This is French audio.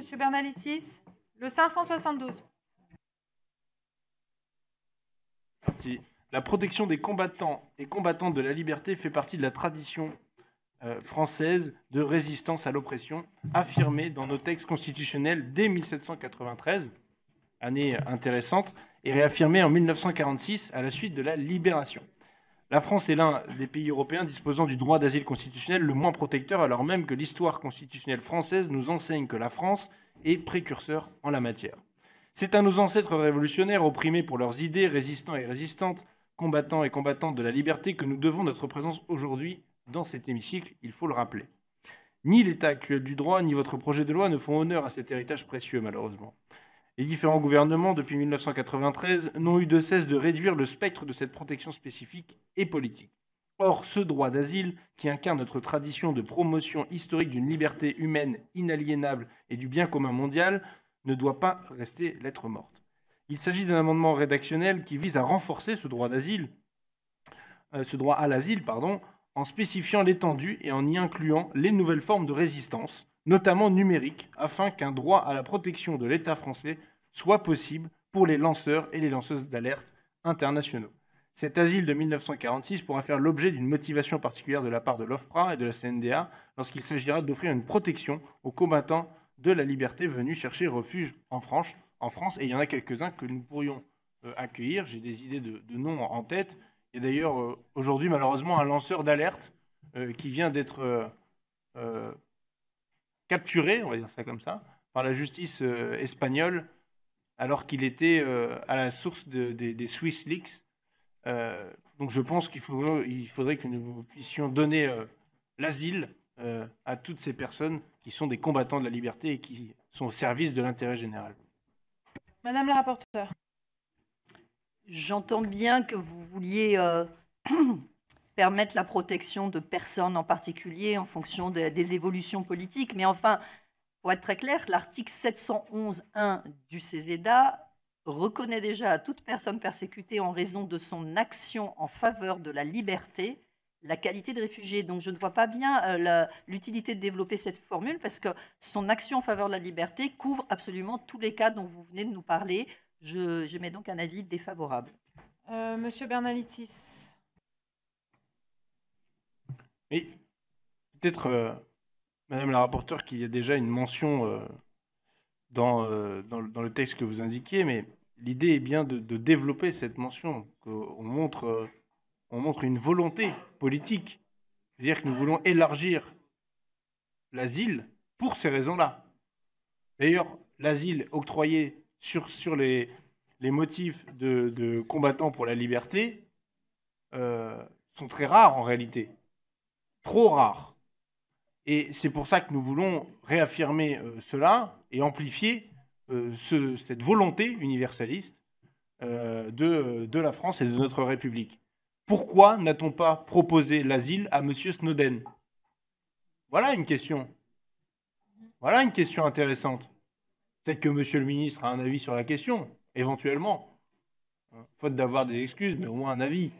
Monsieur Bernalicis. Le 572. La protection des combattants et combattantes de la liberté fait partie de la tradition euh, française de résistance à l'oppression, affirmée dans nos textes constitutionnels dès 1793, année intéressante, et réaffirmée en 1946 à la suite de la libération. La France est l'un des pays européens disposant du droit d'asile constitutionnel le moins protecteur, alors même que l'histoire constitutionnelle française nous enseigne que la France est précurseur en la matière. C'est à nos ancêtres révolutionnaires, opprimés pour leurs idées, résistants et résistantes, combattants et combattantes de la liberté, que nous devons notre présence aujourd'hui dans cet hémicycle, il faut le rappeler. Ni l'état actuel du droit, ni votre projet de loi ne font honneur à cet héritage précieux, malheureusement. Les différents gouvernements, depuis 1993, n'ont eu de cesse de réduire le spectre de cette protection spécifique et politique. Or, ce droit d'asile, qui incarne notre tradition de promotion historique d'une liberté humaine inaliénable et du bien commun mondial, ne doit pas rester lettre morte. Il s'agit d'un amendement rédactionnel qui vise à renforcer ce droit d'asile, euh, à l'asile, pardon, en spécifiant l'étendue et en y incluant les nouvelles formes de résistance, notamment numériques, afin qu'un droit à la protection de l'État français soit possible pour les lanceurs et les lanceuses d'alerte internationaux. Cet asile de 1946 pourra faire l'objet d'une motivation particulière de la part de l'OFPRA et de la CNDA lorsqu'il s'agira d'offrir une protection aux combattants de la liberté venus chercher refuge en France. En France et il y en a quelques-uns que nous pourrions euh, accueillir. J'ai des idées de, noms en tête. Il y a d'ailleurs euh, aujourd'hui malheureusement un lanceur d'alerte euh, qui vient d'être capturé, on va dire ça comme ça, par la justice espagnole alors qu'il était euh, à la source des Swiss Leaks. Euh, donc je pense qu'il faudrait, que nous puissions donner euh, l'asile à toutes ces personnes qui sont des combattants de la liberté et qui sont au service de l'intérêt général. Madame la rapporteure. J'entends bien que vous vouliez permettre la protection de personnes en particulier en fonction des évolutions politiques, mais enfin, pour être très clair, l'article 711.1 du CESEDA reconnaît déjà à toute personne persécutée en raison de son action en faveur de la liberté la qualité de réfugié. Donc je ne vois pas bien euh, l'utilité de développer cette formule parce que son action en faveur de la liberté couvre absolument tous les cas dont vous venez de nous parler. Je, mets donc un avis défavorable. Euh, Monsieur Bernalicis. Mais peut-être euh, Madame la rapporteure, qu'il y a déjà une mention euh, dans, euh, dans, le texte que vous indiquiez, mais l'idée est bien de, développer cette mention, qu'on montre, euh, on montre une volonté politique. C'est-à-dire que nous voulons élargir l'asile pour ces raisons-là. D'ailleurs, l'asile octroyé sur, sur les, les motifs de, de combattants pour la liberté sont très rares en réalité. Trop rares. Et c'est pour ça que nous voulons réaffirmer euh, cela et amplifier euh, cette volonté universaliste euh, de, de, la France et de notre République. Pourquoi n'a-t-on pas proposé l'asile à M. Snowden Voilà une question. Voilà une question intéressante. Peut-être que M. le ministre a un avis sur la question, éventuellement. Faute d'avoir des excuses, mais au moins un avis.